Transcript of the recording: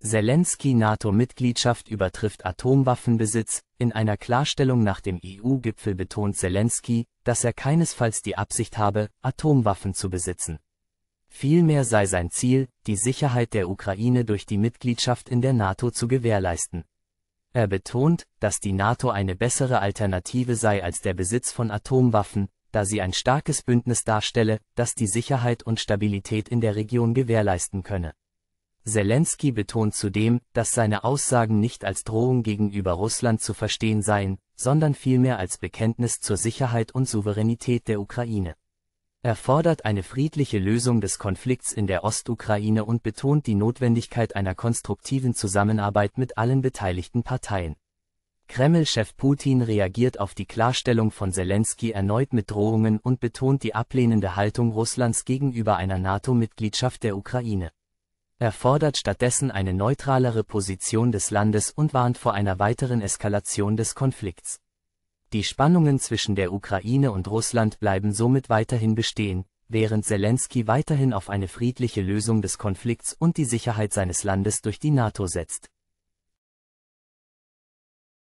Zelensky NATO-Mitgliedschaft übertrifft Atomwaffenbesitz, in einer Klarstellung nach dem EU-Gipfel betont Zelensky, dass er keinesfalls die Absicht habe, Atomwaffen zu besitzen. Vielmehr sei sein Ziel, die Sicherheit der Ukraine durch die Mitgliedschaft in der NATO zu gewährleisten. Er betont, dass die NATO eine bessere Alternative sei als der Besitz von Atomwaffen, da sie ein starkes Bündnis darstelle, das die Sicherheit und Stabilität in der Region gewährleisten könne. Zelensky betont zudem, dass seine Aussagen nicht als Drohung gegenüber Russland zu verstehen seien, sondern vielmehr als Bekenntnis zur Sicherheit und Souveränität der Ukraine. Er fordert eine friedliche Lösung des Konflikts in der Ostukraine und betont die Notwendigkeit einer konstruktiven Zusammenarbeit mit allen beteiligten Parteien. Kreml-Chef Putin reagiert auf die Klarstellung von Zelensky erneut mit Drohungen und betont die ablehnende Haltung Russlands gegenüber einer NATO-Mitgliedschaft der Ukraine. Er fordert stattdessen eine neutralere Position des Landes und warnt vor einer weiteren Eskalation des Konflikts. Die Spannungen zwischen der Ukraine und Russland bleiben somit weiterhin bestehen, während Zelensky weiterhin auf eine friedliche Lösung des Konflikts und die Sicherheit seines Landes durch die NATO setzt.